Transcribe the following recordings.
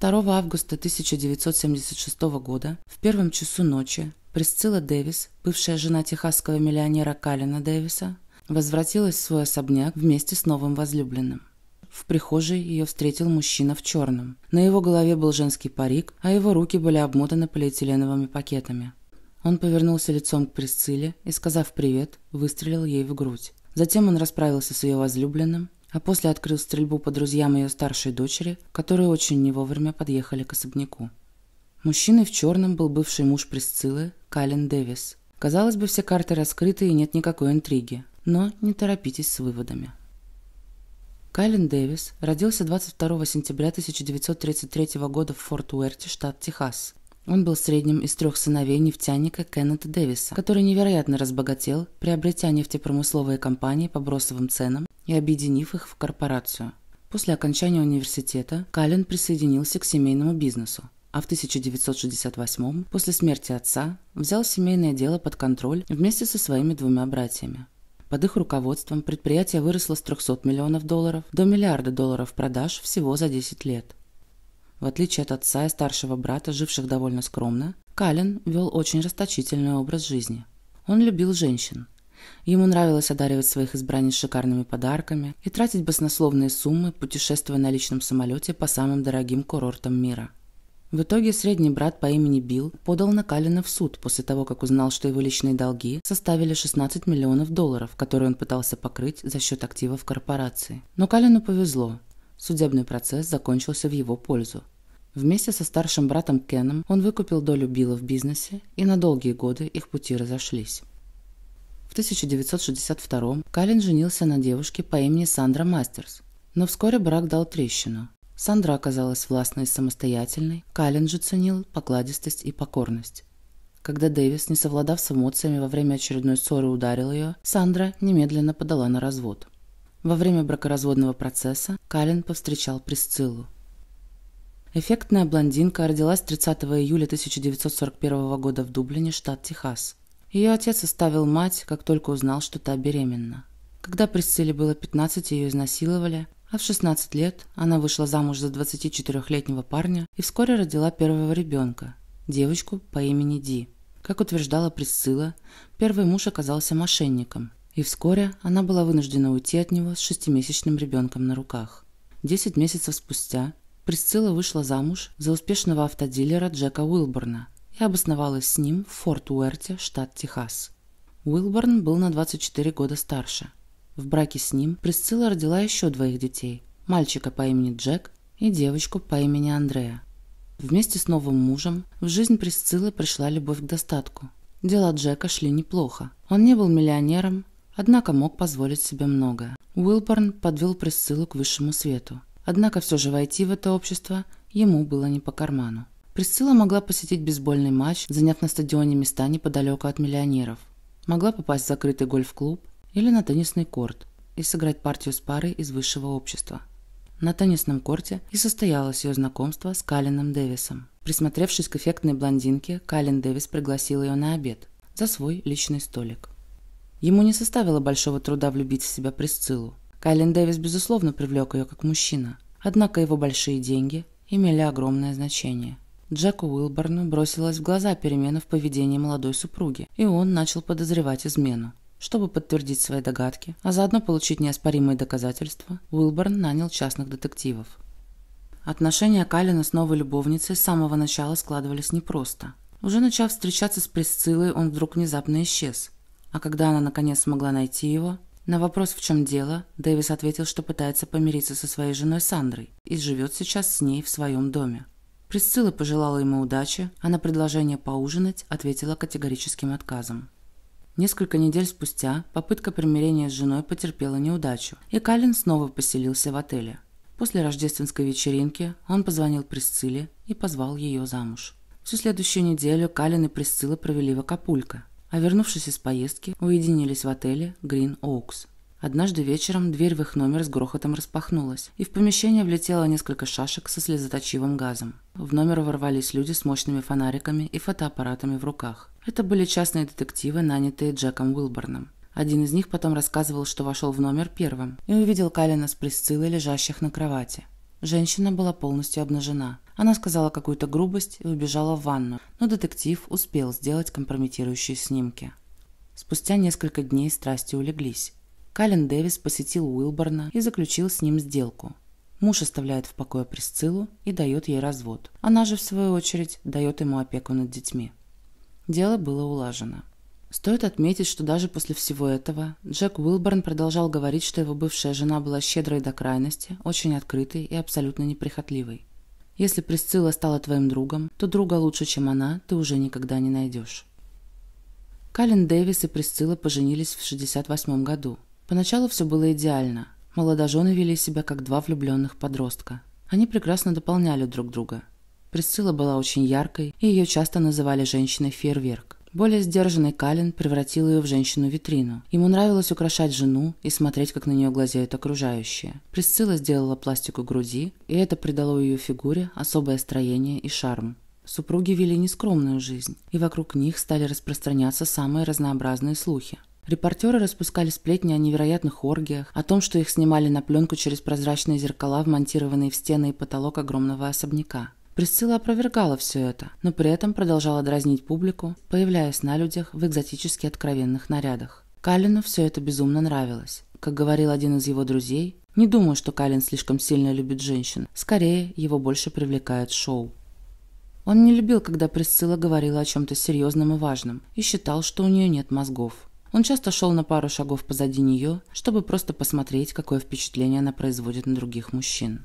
2 августа 1976 года в первом часу ночи Присцилла Дэвис, бывшая жена техасского миллионера Калина Дэвиса, возвратилась в свой особняк вместе с новым возлюбленным. В прихожей ее встретил мужчина в черном. На его голове был женский парик, а его руки были обмотаны полиэтиленовыми пакетами. Он повернулся лицом к Присцилле и, сказав «привет», выстрелил ей в грудь. Затем он расправился с ее возлюбленным а после открыл стрельбу по друзьям ее старшей дочери, которые очень не вовремя подъехали к особняку. Мужчиной в черном был бывший муж Присциллы, Калин Дэвис. Казалось бы, все карты раскрыты и нет никакой интриги, но не торопитесь с выводами. Кайлен Дэвис родился 22 сентября 1933 года в Форт уэрти штат Техас. Он был средним из трех сыновей нефтяника Кеннета Дэвиса, который невероятно разбогател, приобретя нефтепромысловые компании по бросовым ценам и объединив их в корпорацию. После окончания университета Каллен присоединился к семейному бизнесу, а в 1968 после смерти отца, взял семейное дело под контроль вместе со своими двумя братьями. Под их руководством предприятие выросло с 300 миллионов долларов до миллиарда долларов продаж всего за 10 лет. В отличие от отца и старшего брата, живших довольно скромно, Каллен вел очень расточительный образ жизни. Он любил женщин, Ему нравилось одаривать своих избранниц шикарными подарками и тратить баснословные суммы, путешествуя на личном самолете по самым дорогим курортам мира. В итоге средний брат по имени Билл подал на Калина в суд после того, как узнал, что его личные долги составили 16 миллионов долларов, которые он пытался покрыть за счет активов корпорации. Но Калину повезло. Судебный процесс закончился в его пользу. Вместе со старшим братом Кеном он выкупил долю Билла в бизнесе, и на долгие годы их пути разошлись. 1962 Калин женился на девушке по имени Сандра Мастерс. Но вскоре брак дал трещину. Сандра оказалась властной и самостоятельной, Калин же ценил покладистость и покорность. Когда Дэвис, не совладав с эмоциями, во время очередной ссоры ударил ее, Сандра немедленно подала на развод. Во время бракоразводного процесса Калин повстречал Присциллу. Эффектная блондинка родилась 30 июля 1941 года в Дублине, штат Техас. Ее отец оставил мать, как только узнал, что та беременна. Когда Присцилле было 15, ее изнасиловали, а в 16 лет она вышла замуж за 24-летнего парня и вскоре родила первого ребенка – девочку по имени Ди. Как утверждала Присцилла, первый муж оказался мошенником, и вскоре она была вынуждена уйти от него с шестимесячным ребенком на руках. Десять месяцев спустя Присцилла вышла замуж за успешного автодилера Джека Уилборна – и обосновалась с ним в Форт Уэрте, штат Техас. Уилборн был на 24 года старше. В браке с ним Присцилла родила еще двоих детей – мальчика по имени Джек и девочку по имени Андрея. Вместе с новым мужем в жизнь Присциллы пришла любовь к достатку. Дела Джека шли неплохо. Он не был миллионером, однако мог позволить себе многое. Уилборн подвел Присциллу к высшему свету. Однако все же войти в это общество ему было не по карману. Присцилла могла посетить бейсбольный матч, заняв на стадионе места неподалеку от миллионеров. Могла попасть в закрытый гольф-клуб или на теннисный корт и сыграть партию с парой из высшего общества. На теннисном корте и состоялось ее знакомство с Калином Дэвисом. Присмотревшись к эффектной блондинке, Калин Дэвис пригласил ее на обед за свой личный столик. Ему не составило большого труда влюбить в себя Присциллу. Кайлен Дэвис, безусловно, привлек ее как мужчина, однако его большие деньги имели огромное значение – Джеку Уилборну бросилась в глаза перемена в поведении молодой супруги, и он начал подозревать измену. Чтобы подтвердить свои догадки, а заодно получить неоспоримые доказательства, Уилборн нанял частных детективов. Отношения Калина с новой любовницей с самого начала складывались непросто. Уже начав встречаться с Присциллой, он вдруг внезапно исчез. А когда она наконец смогла найти его, на вопрос, в чем дело, Дэвис ответил, что пытается помириться со своей женой Сандрой и живет сейчас с ней в своем доме. Присцилла пожелала ему удачи, а на предложение поужинать ответила категорическим отказом. Несколько недель спустя попытка примирения с женой потерпела неудачу, и Калин снова поселился в отеле. После рождественской вечеринки он позвонил Присцилле и позвал ее замуж. Всю следующую неделю Калин и Присцилла провели в Акапулько, а вернувшись из поездки, уединились в отеле «Грин Оукс», Однажды вечером дверь в их номер с грохотом распахнулась, и в помещение влетело несколько шашек со слезоточивым газом. В номер ворвались люди с мощными фонариками и фотоаппаратами в руках. Это были частные детективы, нанятые Джеком Уилборном. Один из них потом рассказывал, что вошел в номер первым и увидел Калина с Присциллой, лежащих на кровати. Женщина была полностью обнажена. Она сказала какую-то грубость и убежала в ванну, но детектив успел сделать компрометирующие снимки. Спустя несколько дней страсти улеглись. Каллен Дэвис посетил Уилборна и заключил с ним сделку. Муж оставляет в покое Присциллу и дает ей развод. Она же, в свою очередь, дает ему опеку над детьми. Дело было улажено. Стоит отметить, что даже после всего этого Джек Уилборн продолжал говорить, что его бывшая жена была щедрой до крайности, очень открытой и абсолютно неприхотливой. Если Присцилла стала твоим другом, то друга лучше, чем она, ты уже никогда не найдешь. Каллен Дэвис и Присцилла поженились в 68 году. Поначалу все было идеально. Молодожены вели себя как два влюбленных подростка. Они прекрасно дополняли друг друга. Присцилла была очень яркой, и ее часто называли женщиной-фейерверк. Более сдержанный Калин превратил ее в женщину-витрину. Ему нравилось украшать жену и смотреть, как на нее глазеют окружающие. Присцилла сделала пластику груди, и это придало ее фигуре особое строение и шарм. Супруги вели нескромную жизнь, и вокруг них стали распространяться самые разнообразные слухи. Репортеры распускали сплетни о невероятных оргиях, о том, что их снимали на пленку через прозрачные зеркала, вмонтированные в стены и потолок огромного особняка. Присцилла опровергала все это, но при этом продолжала дразнить публику, появляясь на людях в экзотически откровенных нарядах. Калину все это безумно нравилось. Как говорил один из его друзей, «Не думаю, что Калин слишком сильно любит женщин. Скорее, его больше привлекает шоу». Он не любил, когда Присцилла говорила о чем-то серьезном и важном, и считал, что у нее нет мозгов. Он часто шел на пару шагов позади нее, чтобы просто посмотреть, какое впечатление она производит на других мужчин.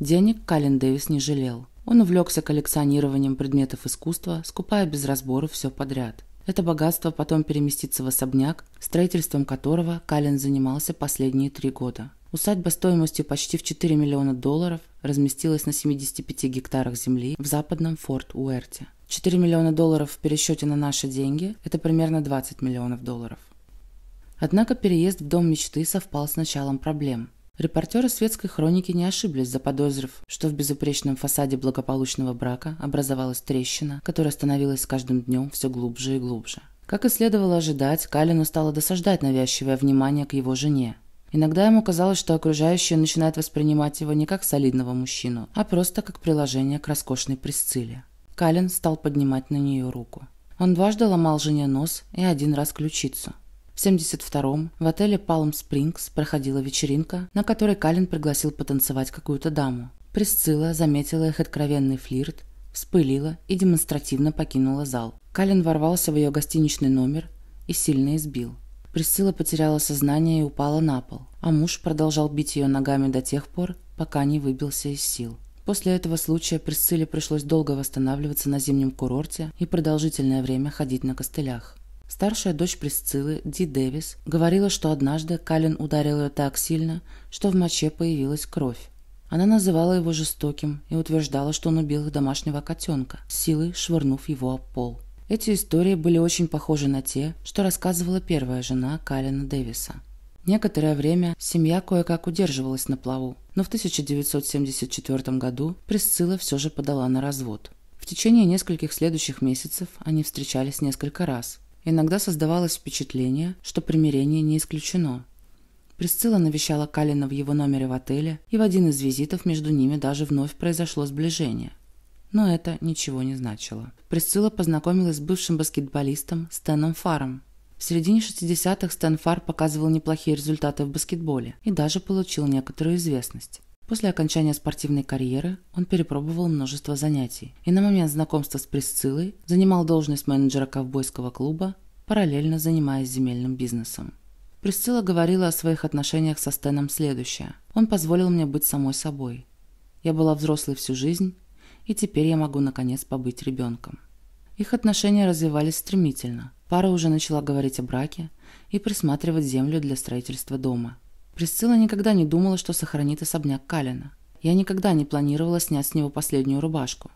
Денег Каллен Дэвис не жалел. Он увлекся коллекционированием предметов искусства, скупая без разбора все подряд. Это богатство потом переместится в особняк, строительством которого Каллен занимался последние три года. Усадьба стоимостью почти в 4 миллиона долларов разместилась на 75 гектарах земли в западном Форт Уэрте. 4 миллиона долларов в пересчете на наши деньги – это примерно 20 миллионов долларов. Однако переезд в дом мечты совпал с началом проблем. Репортеры светской хроники не ошиблись, заподозрив, что в безупречном фасаде благополучного брака образовалась трещина, которая становилась с каждым днем все глубже и глубже. Как и следовало ожидать, Калину стало досаждать навязчивое внимание к его жене. Иногда ему казалось, что окружающие начинают воспринимать его не как солидного мужчину, а просто как приложение к роскошной присциле. Калин стал поднимать на нее руку. Он дважды ломал жене нос и один раз ключицу. В 72-м в отеле Palm Springs проходила вечеринка, на которой Калин пригласил потанцевать какую-то даму. Присцилла заметила их откровенный флирт, вспылила и демонстративно покинула зал. Калин ворвался в ее гостиничный номер и сильно избил. Присцилла потеряла сознание и упала на пол, а муж продолжал бить ее ногами до тех пор, пока не выбился из сил. После этого случая Присцилле пришлось долго восстанавливаться на зимнем курорте и продолжительное время ходить на костылях. Старшая дочь Присциллы, Ди Дэвис, говорила, что однажды Калин ударил ее так сильно, что в моче появилась кровь. Она называла его жестоким и утверждала, что он убил их домашнего котенка, силой швырнув его об пол. Эти истории были очень похожи на те, что рассказывала первая жена Калина Дэвиса. Некоторое время семья кое-как удерживалась на плаву, но в 1974 году Присцилла все же подала на развод. В течение нескольких следующих месяцев они встречались несколько раз. Иногда создавалось впечатление, что примирение не исключено. Присцилла навещала Калина в его номере в отеле, и в один из визитов между ними даже вновь произошло сближение. Но это ничего не значило. Присцилла познакомилась с бывшим баскетболистом Стэном Фаром, в середине 60-х Стэнфар показывал неплохие результаты в баскетболе и даже получил некоторую известность. После окончания спортивной карьеры он перепробовал множество занятий и на момент знакомства с Присциллой занимал должность менеджера ковбойского клуба, параллельно занимаясь земельным бизнесом. Присцилла говорила о своих отношениях со Стэном следующее. «Он позволил мне быть самой собой. Я была взрослой всю жизнь, и теперь я могу наконец побыть ребенком». Их отношения развивались стремительно. Пара уже начала говорить о браке и присматривать землю для строительства дома. Присцилла никогда не думала, что сохранит особняк Калина. Я никогда не планировала снять с него последнюю рубашку.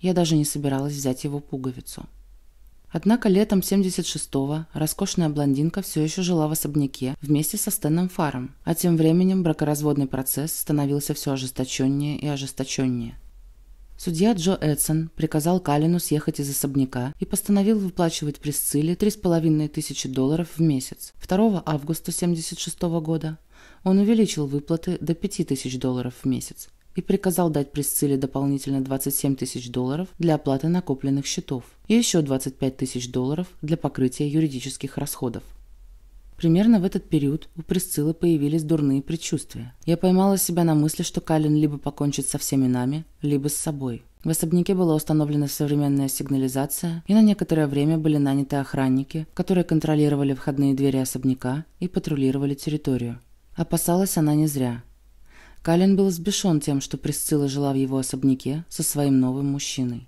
Я даже не собиралась взять его пуговицу. Однако летом 76-го роскошная блондинка все еще жила в особняке вместе со Стэном Фаром, а тем временем бракоразводный процесс становился все ожесточеннее и ожесточеннее – Судья Джо Эдсон приказал Калину съехать из особняка и постановил выплачивать Присцилле 3,5 тысячи долларов в месяц. 2 августа 1976 года он увеличил выплаты до 5 тысяч долларов в месяц и приказал дать Присцилле дополнительно 27 тысяч долларов для оплаты накопленных счетов и еще 25 тысяч долларов для покрытия юридических расходов. Примерно в этот период у Присциллы появились дурные предчувствия. Я поймала себя на мысли, что Калин либо покончит со всеми нами, либо с собой. В особняке была установлена современная сигнализация, и на некоторое время были наняты охранники, которые контролировали входные двери особняка и патрулировали территорию. Опасалась она не зря. Калин был сбешен тем, что Присцилла жила в его особняке со своим новым мужчиной.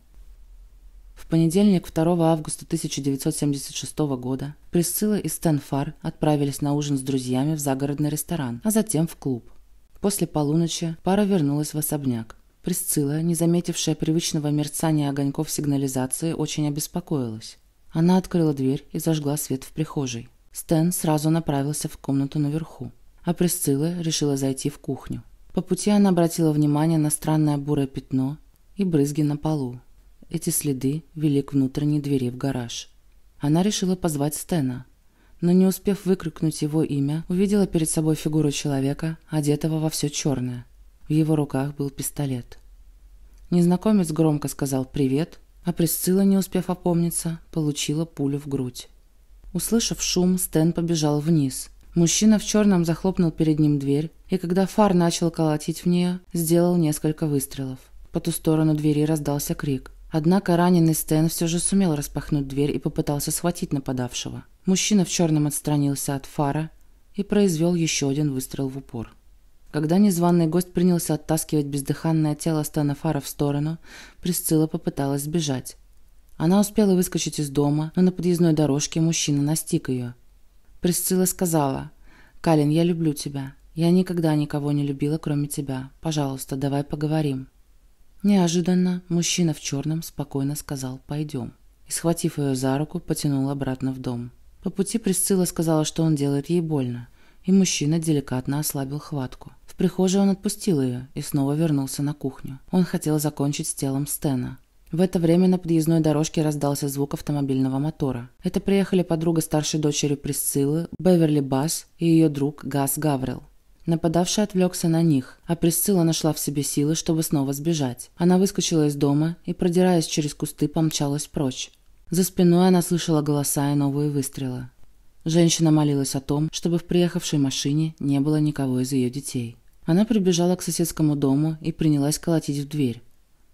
В понедельник, 2 августа 1976 года, Присцилла и Стенфар отправились на ужин с друзьями в загородный ресторан, а затем в клуб. После полуночи пара вернулась в особняк. Присцилла, не заметившая привычного мерцания огоньков сигнализации, очень обеспокоилась. Она открыла дверь и зажгла свет в прихожей. Стэн сразу направился в комнату наверху, а Присцилла решила зайти в кухню. По пути она обратила внимание на странное бурое пятно и брызги на полу эти следы вели к внутренней двери в гараж. Она решила позвать Стена, но не успев выкрикнуть его имя, увидела перед собой фигуру человека, одетого во все черное. В его руках был пистолет. Незнакомец громко сказал «привет», а Присцилла, не успев опомниться, получила пулю в грудь. Услышав шум, Стэн побежал вниз. Мужчина в черном захлопнул перед ним дверь, и когда фар начал колотить в нее, сделал несколько выстрелов. По ту сторону двери раздался крик. Однако раненый Стэн все же сумел распахнуть дверь и попытался схватить нападавшего. Мужчина в черном отстранился от фара и произвел еще один выстрел в упор. Когда незваный гость принялся оттаскивать бездыханное тело Стэна Фара в сторону, Присцилла попыталась сбежать. Она успела выскочить из дома, но на подъездной дорожке мужчина настиг ее. Присцилла сказала, «Калин, я люблю тебя. Я никогда никого не любила, кроме тебя. Пожалуйста, давай поговорим». Неожиданно мужчина в черном спокойно сказал «пойдем» и, схватив ее за руку, потянул обратно в дом. По пути Присцилла сказала, что он делает ей больно, и мужчина деликатно ослабил хватку. В прихожей он отпустил ее и снова вернулся на кухню. Он хотел закончить с телом Стена. В это время на подъездной дорожке раздался звук автомобильного мотора. Это приехали подруга старшей дочери Присциллы, Беверли Басс и ее друг Гас Гаврил. Нападавший отвлекся на них, а Присцилла нашла в себе силы, чтобы снова сбежать. Она выскочила из дома и, продираясь через кусты, помчалась прочь. За спиной она слышала голоса и новые выстрелы. Женщина молилась о том, чтобы в приехавшей машине не было никого из ее детей. Она прибежала к соседскому дому и принялась колотить в дверь.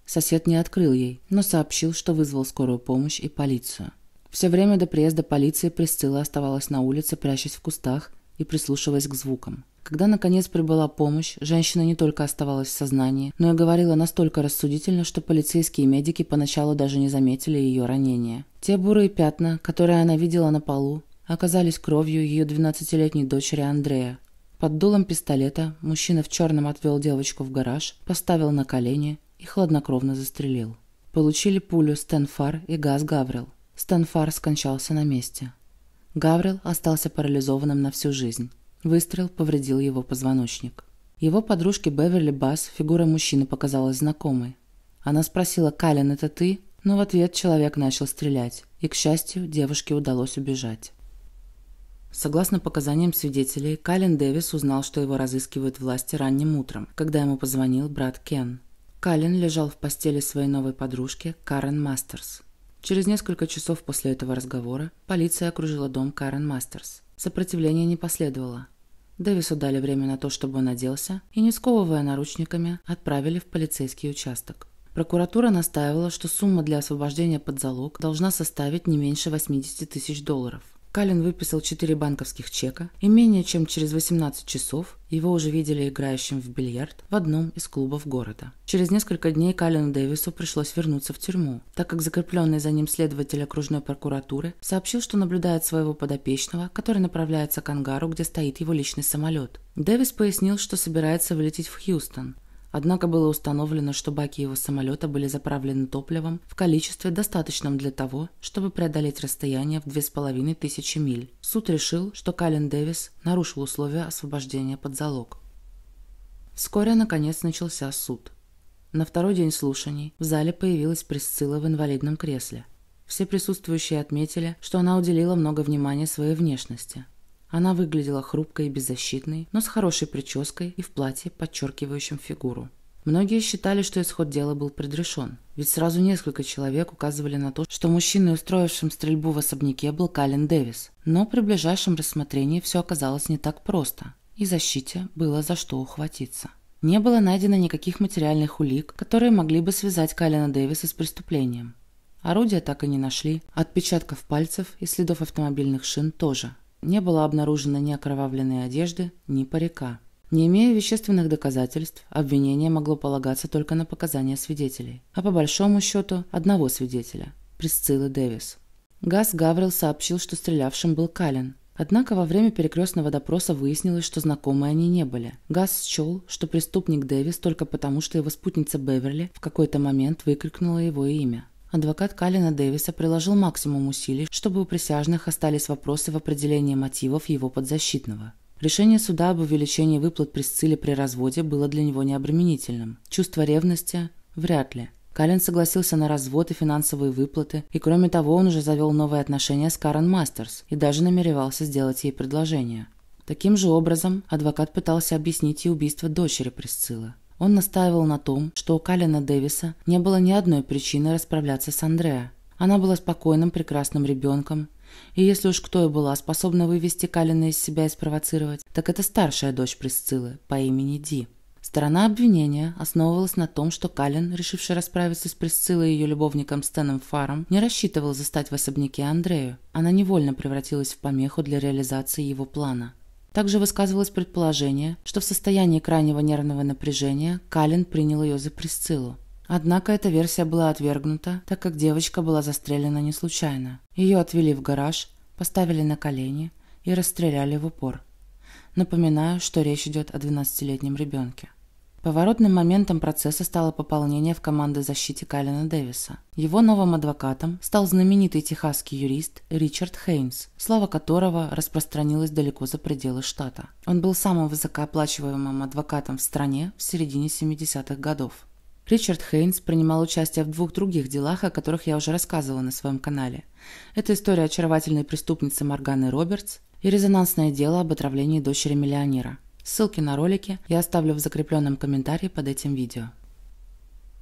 Сосед не открыл ей, но сообщил, что вызвал скорую помощь и полицию. Все время до приезда полиции Присцилла оставалась на улице, прячась в кустах и прислушиваясь к звукам. Когда, наконец, прибыла помощь, женщина не только оставалась в сознании, но и говорила настолько рассудительно, что полицейские и медики поначалу даже не заметили ее ранения. Те бурые пятна, которые она видела на полу, оказались кровью ее 12-летней дочери Андрея. Под дулом пистолета мужчина в черном отвел девочку в гараж, поставил на колени и хладнокровно застрелил. Получили пулю Стэнфар и газ Гаврил. Стэнфар скончался на месте. Гаврил остался парализованным на всю жизнь. Выстрел повредил его позвоночник. Его подружке Беверли Бас фигура мужчины показалась знакомой. Она спросила «Калин, это ты?», но в ответ человек начал стрелять, и, к счастью, девушке удалось убежать. Согласно показаниям свидетелей, Калин Дэвис узнал, что его разыскивают власти ранним утром, когда ему позвонил брат Кен. Калин лежал в постели своей новой подружки Карен Мастерс. Через несколько часов после этого разговора полиция окружила дом Карен Мастерс. Сопротивления не последовало. Дэвису дали время на то, чтобы он оделся, и, не сковывая наручниками, отправили в полицейский участок. Прокуратура настаивала, что сумма для освобождения под залог должна составить не меньше 80 тысяч долларов. Калин выписал четыре банковских чека, и менее чем через 18 часов его уже видели играющим в бильярд в одном из клубов города. Через несколько дней Калину Дэвису пришлось вернуться в тюрьму, так как закрепленный за ним следователь окружной прокуратуры сообщил, что наблюдает своего подопечного, который направляется к ангару, где стоит его личный самолет. Дэвис пояснил, что собирается вылететь в Хьюстон, Однако было установлено, что баки его самолета были заправлены топливом в количестве, достаточном для того, чтобы преодолеть расстояние в 2500 миль. Суд решил, что Каллен Дэвис нарушил условия освобождения под залог. Вскоре, наконец, начался суд. На второй день слушаний в зале появилась Присцилла в инвалидном кресле. Все присутствующие отметили, что она уделила много внимания своей внешности. Она выглядела хрупкой и беззащитной, но с хорошей прической и в платье, подчеркивающем фигуру. Многие считали, что исход дела был предрешен, ведь сразу несколько человек указывали на то, что мужчиной, устроившим стрельбу в особняке, был Каллен Дэвис. Но при ближайшем рассмотрении все оказалось не так просто, и защите было за что ухватиться. Не было найдено никаких материальных улик, которые могли бы связать Каллена Дэвиса с преступлением. Орудия так и не нашли, отпечатков пальцев и следов автомобильных шин тоже – не было обнаружено ни окровавленной одежды, ни парика. Не имея вещественных доказательств, обвинение могло полагаться только на показания свидетелей, а по большому счету одного свидетеля – Присциллы Дэвис. Газ Гаврил сообщил, что стрелявшим был Калин. Однако во время перекрестного допроса выяснилось, что знакомы они не были. Газ счел, что преступник Дэвис только потому, что его спутница Беверли в какой-то момент выкрикнула его имя. Адвокат Калина Дэвиса приложил максимум усилий, чтобы у присяжных остались вопросы в определении мотивов его подзащитного. Решение суда об увеличении выплат Присцилле при разводе было для него необременительным. Чувство ревности – вряд ли. Калин согласился на развод и финансовые выплаты, и кроме того он уже завел новые отношения с Карен Мастерс и даже намеревался сделать ей предложение. Таким же образом адвокат пытался объяснить и убийство дочери Присциллы. Он настаивал на том, что у Калина Дэвиса не было ни одной причины расправляться с Андреа. Она была спокойным, прекрасным ребенком, и если уж кто и была способна вывести Калина из себя и спровоцировать, так это старшая дочь Присциллы по имени Ди. Сторона обвинения основывалась на том, что Калин, решивший расправиться с Присциллой и ее любовником Стэном Фаром, не рассчитывал застать в особняке Андрею. Она невольно превратилась в помеху для реализации его плана. Также высказывалось предположение, что в состоянии крайнего нервного напряжения Калин принял ее за Присциллу. Однако эта версия была отвергнута, так как девочка была застрелена не случайно. Ее отвели в гараж, поставили на колени и расстреляли в упор. Напоминаю, что речь идет о 12-летнем ребенке. Поворотным моментом процесса стало пополнение в команды защиты Калина Дэвиса. Его новым адвокатом стал знаменитый техасский юрист Ричард Хейнс, слава которого распространилась далеко за пределы штата. Он был самым высокооплачиваемым адвокатом в стране в середине 70-х годов. Ричард Хейнс принимал участие в двух других делах, о которых я уже рассказывала на своем канале. Это история очаровательной преступницы Морганы Робертс и резонансное дело об отравлении дочери миллионера – Ссылки на ролики я оставлю в закрепленном комментарии под этим видео.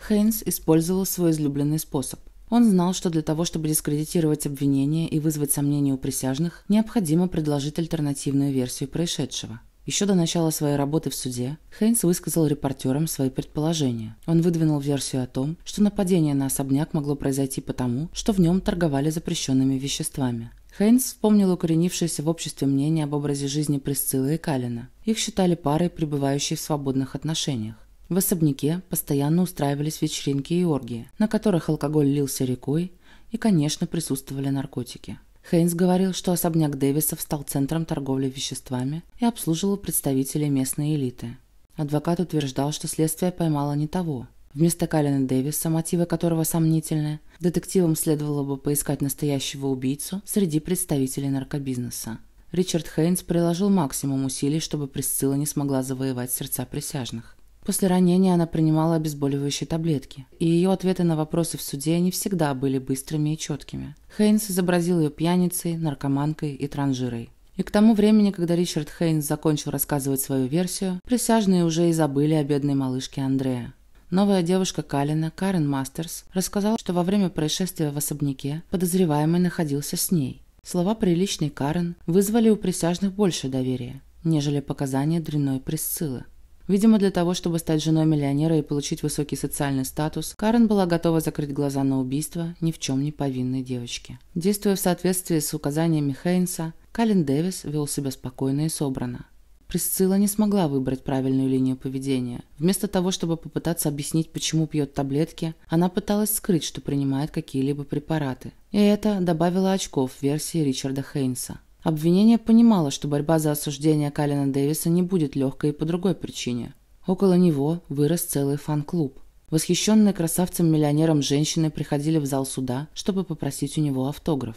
Хейнс использовал свой излюбленный способ. Он знал, что для того, чтобы дискредитировать обвинение и вызвать сомнения у присяжных, необходимо предложить альтернативную версию происшедшего. Еще до начала своей работы в суде Хейнс высказал репортерам свои предположения. Он выдвинул версию о том, что нападение на особняк могло произойти потому, что в нем торговали запрещенными веществами. Хейнс вспомнил укоренившееся в обществе мнение об образе жизни Присциллы и Калина. Их считали парой, пребывающей в свободных отношениях. В особняке постоянно устраивались вечеринки и оргии, на которых алкоголь лился рекой, и, конечно, присутствовали наркотики. Хейнс говорил, что особняк Дэвисов стал центром торговли веществами и обслуживал представителей местной элиты. Адвокат утверждал, что следствие поймало не того, Вместо Калина Дэвиса, мотивы которого сомнительны, детективам следовало бы поискать настоящего убийцу среди представителей наркобизнеса. Ричард Хейнс приложил максимум усилий, чтобы Присцилла не смогла завоевать сердца присяжных. После ранения она принимала обезболивающие таблетки, и ее ответы на вопросы в суде не всегда были быстрыми и четкими. Хейнс изобразил ее пьяницей, наркоманкой и транжирой. И к тому времени, когда Ричард Хейнс закончил рассказывать свою версию, присяжные уже и забыли о бедной малышке Андрея. Новая девушка Калина, Карен Мастерс, рассказала, что во время происшествия в особняке подозреваемый находился с ней. Слова приличной Карен вызвали у присяжных больше доверия, нежели показания дрянной Присциллы. Видимо, для того, чтобы стать женой миллионера и получить высокий социальный статус, Карен была готова закрыть глаза на убийство ни в чем не повинной девочки. Действуя в соответствии с указаниями Хейнса, Калин Дэвис вел себя спокойно и собрано. Присцилла не смогла выбрать правильную линию поведения. Вместо того, чтобы попытаться объяснить, почему пьет таблетки, она пыталась скрыть, что принимает какие-либо препараты. И это добавило очков в версии Ричарда Хейнса. Обвинение понимало, что борьба за осуждение Калина Дэвиса не будет легкой и по другой причине. Около него вырос целый фан-клуб. Восхищенные красавцем-миллионером женщины приходили в зал суда, чтобы попросить у него автограф.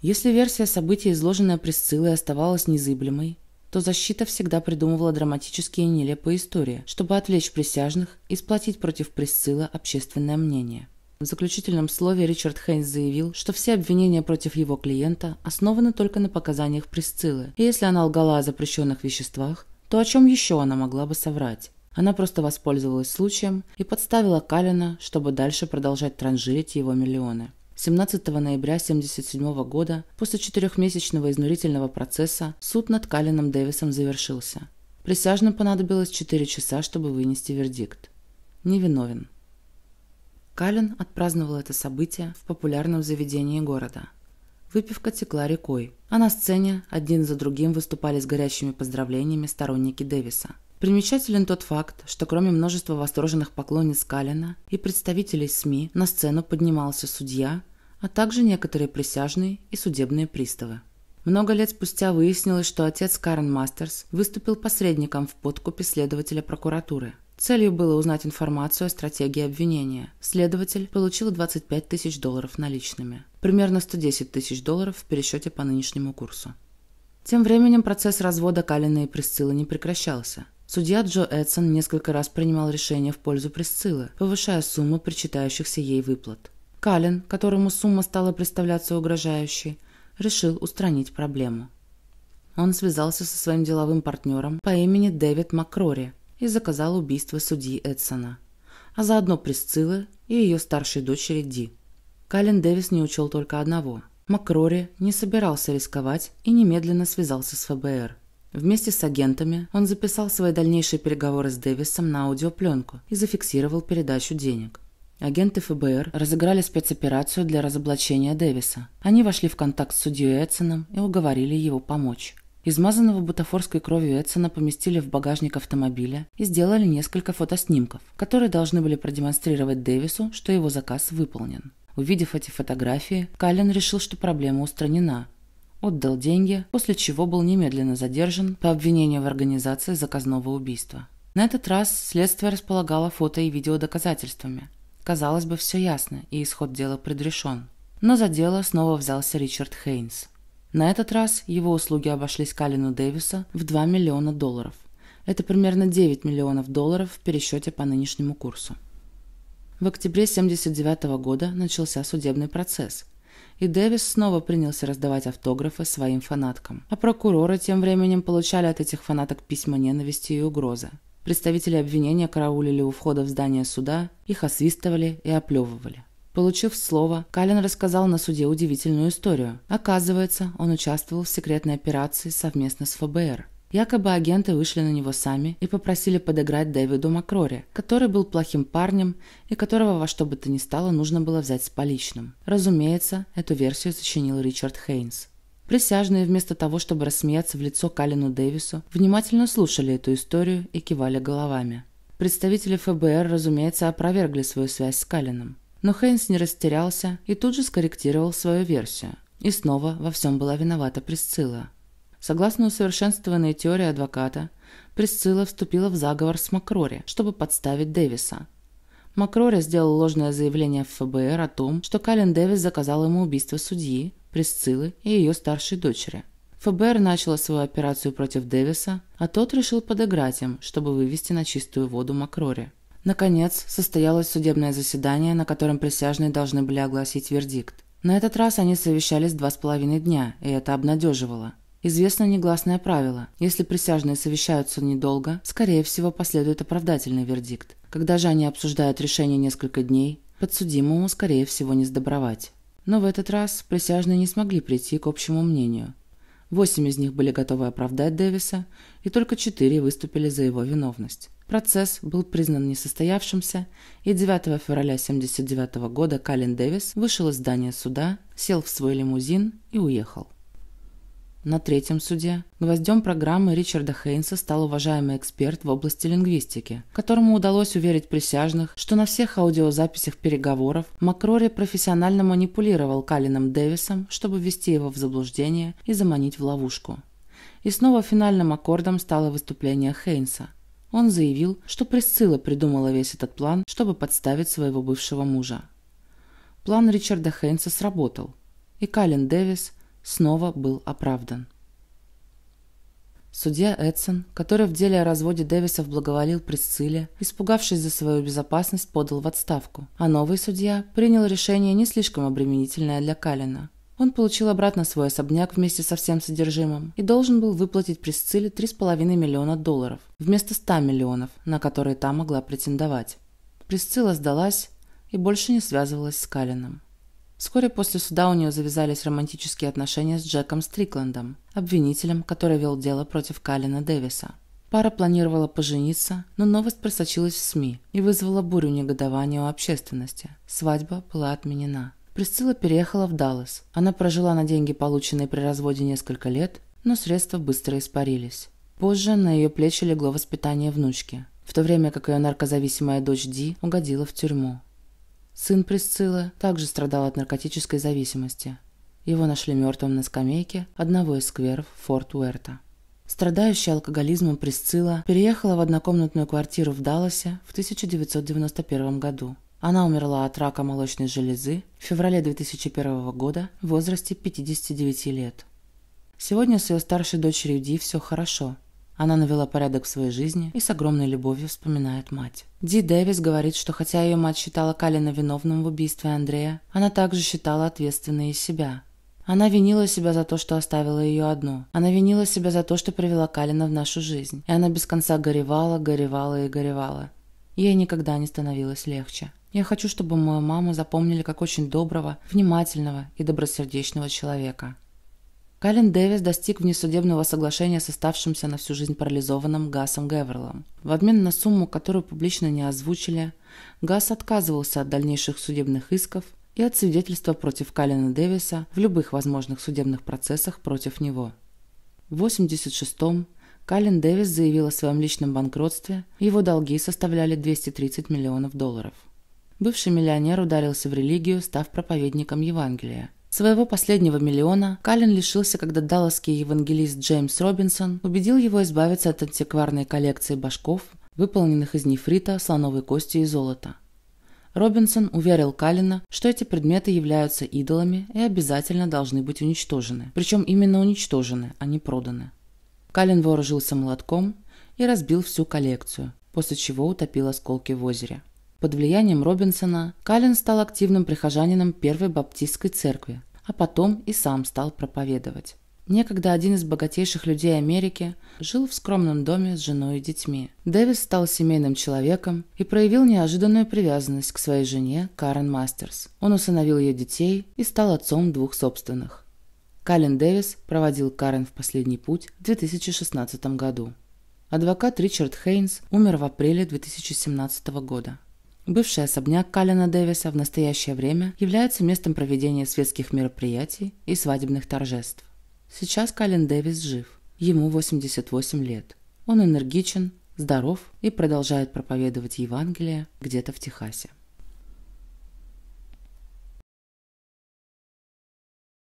Если версия событий, изложенная Присциллой, оставалась незыблемой, то защита всегда придумывала драматические и нелепые истории, чтобы отвлечь присяжных и сплотить против присыла общественное мнение. В заключительном слове Ричард Хейнс заявил, что все обвинения против его клиента основаны только на показаниях Присциллы, и если она лгала о запрещенных веществах, то о чем еще она могла бы соврать? Она просто воспользовалась случаем и подставила Калина, чтобы дальше продолжать транжирить его миллионы. 17 ноября 1977 года, после четырехмесячного изнурительного процесса, суд над Калином Дэвисом завершился. Присяжным понадобилось 4 часа, чтобы вынести вердикт. Невиновен. Калин отпраздновал это событие в популярном заведении города. Выпивка текла рекой, а на сцене один за другим выступали с горящими поздравлениями сторонники Дэвиса. Примечателен тот факт, что кроме множества восторженных поклонниц Калина и представителей СМИ на сцену поднимался судья, а также некоторые присяжные и судебные приставы. Много лет спустя выяснилось, что отец Карен Мастерс выступил посредником в подкупе следователя прокуратуры. Целью было узнать информацию о стратегии обвинения. Следователь получил 25 тысяч долларов наличными. Примерно 110 тысяч долларов в пересчете по нынешнему курсу. Тем временем процесс развода Калина и Присциллы не прекращался. Судья Джо Эдсон несколько раз принимал решение в пользу Присциллы, повышая сумму причитающихся ей выплат. Калин, которому сумма стала представляться угрожающей, решил устранить проблему. Он связался со своим деловым партнером по имени Дэвид Макрори и заказал убийство судьи Эдсона, а заодно Присциллы и ее старшей дочери Ди. Калин Дэвис не учел только одного. Макрори не собирался рисковать и немедленно связался с ФБР. Вместе с агентами он записал свои дальнейшие переговоры с Дэвисом на аудиопленку и зафиксировал передачу денег. Агенты ФБР разыграли спецоперацию для разоблачения Дэвиса. Они вошли в контакт с судьей Эдсоном и уговорили его помочь. Измазанного бутафорской кровью Эдсона поместили в багажник автомобиля и сделали несколько фотоснимков, которые должны были продемонстрировать Дэвису, что его заказ выполнен. Увидев эти фотографии, Каллен решил, что проблема устранена. Отдал деньги, после чего был немедленно задержан по обвинению в организации заказного убийства. На этот раз следствие располагало фото и видеодоказательствами. Казалось бы, все ясно, и исход дела предрешен. Но за дело снова взялся Ричард Хейнс. На этот раз его услуги обошлись Калину Дэвиса в 2 миллиона долларов. Это примерно 9 миллионов долларов в пересчете по нынешнему курсу. В октябре 1979 года начался судебный процесс, и Дэвис снова принялся раздавать автографы своим фанаткам. А прокуроры тем временем получали от этих фанаток письма ненависти и угрозы. Представители обвинения караулили у входа в здание суда, их освистывали и оплевывали. Получив слово, Калин рассказал на суде удивительную историю. Оказывается, он участвовал в секретной операции совместно с ФБР. Якобы агенты вышли на него сами и попросили подыграть Дэвиду Макрори, который был плохим парнем и которого во что бы то ни стало нужно было взять с поличным. Разумеется, эту версию сочинил Ричард Хейнс. Присяжные, вместо того, чтобы рассмеяться в лицо Калину Дэвису, внимательно слушали эту историю и кивали головами. Представители ФБР, разумеется, опровергли свою связь с Калином. Но Хейнс не растерялся и тут же скорректировал свою версию. И снова во всем была виновата Присцилла. Согласно усовершенствованной теории адвоката, Присцилла вступила в заговор с Макрори, чтобы подставить Дэвиса – Макрори сделал ложное заявление в ФБР о том, что Каллен Дэвис заказал ему убийство судьи, Присциллы и ее старшей дочери. ФБР начало свою операцию против Дэвиса, а тот решил подыграть им, чтобы вывести на чистую воду Макрори. Наконец, состоялось судебное заседание, на котором присяжные должны были огласить вердикт. На этот раз они совещались два с половиной дня, и это обнадеживало. Известно негласное правило. Если присяжные совещаются недолго, скорее всего, последует оправдательный вердикт. Когда же они обсуждают решение несколько дней, подсудимому, скорее всего, не сдобровать. Но в этот раз присяжные не смогли прийти к общему мнению. Восемь из них были готовы оправдать Дэвиса, и только четыре выступили за его виновность. Процесс был признан несостоявшимся, и 9 февраля 1979 года Калин Дэвис вышел из здания суда, сел в свой лимузин и уехал. На третьем суде гвоздем программы Ричарда Хейнса стал уважаемый эксперт в области лингвистики, которому удалось уверить присяжных, что на всех аудиозаписях переговоров Макрори профессионально манипулировал Калином Дэвисом, чтобы ввести его в заблуждение и заманить в ловушку. И снова финальным аккордом стало выступление Хейнса. Он заявил, что Присцилла придумала весь этот план, чтобы подставить своего бывшего мужа. План Ричарда Хейнса сработал, и Калин Дэвис – снова был оправдан. Судья Эдсон, который в деле о разводе Дэвисов благоволил Присцилле, испугавшись за свою безопасность, подал в отставку, а новый судья принял решение не слишком обременительное для Калина. Он получил обратно свой особняк вместе со всем содержимым и должен был выплатить Присцилле 3,5 миллиона долларов вместо 100 миллионов, на которые та могла претендовать. Присцилла сдалась и больше не связывалась с Калином. Вскоре после суда у нее завязались романтические отношения с Джеком Стрикландом, обвинителем, который вел дело против Калина Дэвиса. Пара планировала пожениться, но новость просочилась в СМИ и вызвала бурю негодования у общественности. Свадьба была отменена. Присцилла переехала в Даллас. Она прожила на деньги, полученные при разводе, несколько лет, но средства быстро испарились. Позже на ее плечи легло воспитание внучки, в то время как ее наркозависимая дочь Ди угодила в тюрьму. Сын присцилы также страдал от наркотической зависимости. Его нашли мертвым на скамейке одного из скверов Форт Уэрта. Страдающая алкоголизмом Присцилла переехала в однокомнатную квартиру в Далласе в 1991 году. Она умерла от рака молочной железы в феврале 2001 года в возрасте 59 лет. Сегодня с ее старшей дочерью Ди все хорошо – она навела порядок в своей жизни и с огромной любовью вспоминает мать. Ди Дэвис говорит, что хотя ее мать считала Калина виновным в убийстве Андрея, она также считала ответственной и себя. Она винила себя за то, что оставила ее одну. Она винила себя за то, что привела Калина в нашу жизнь. И она без конца горевала, горевала и горевала. Ей никогда не становилось легче. Я хочу, чтобы мою маму запомнили как очень доброго, внимательного и добросердечного человека. Калин Дэвис достиг внесудебного соглашения с оставшимся на всю жизнь парализованным Гасом Геверлом. В обмен на сумму, которую публично не озвучили, Гас отказывался от дальнейших судебных исков и от свидетельства против Калина Дэвиса в любых возможных судебных процессах против него. В 86-м Калин Дэвис заявил о своем личном банкротстве, его долги составляли 230 миллионов долларов. Бывший миллионер ударился в религию, став проповедником Евангелия – Своего последнего миллиона Каллен лишился, когда далласский евангелист Джеймс Робинсон убедил его избавиться от антикварной коллекции башков, выполненных из нефрита, слоновой кости и золота. Робинсон уверил Каллена, что эти предметы являются идолами и обязательно должны быть уничтожены. Причем именно уничтожены, а не проданы. Каллен вооружился молотком и разбил всю коллекцию, после чего утопил осколки в озере. Под влиянием Робинсона Каллен стал активным прихожанином Первой Баптистской церкви, а потом и сам стал проповедовать. Некогда один из богатейших людей Америки жил в скромном доме с женой и детьми. Дэвис стал семейным человеком и проявил неожиданную привязанность к своей жене Карен Мастерс. Он усыновил ее детей и стал отцом двух собственных. Каллен Дэвис проводил Карен в последний путь в 2016 году. Адвокат Ричард Хейнс умер в апреле 2017 года. Бывший особняк Калина Дэвиса в настоящее время является местом проведения светских мероприятий и свадебных торжеств. Сейчас Калин Дэвис жив. Ему 88 лет. Он энергичен, здоров и продолжает проповедовать Евангелие где-то в Техасе.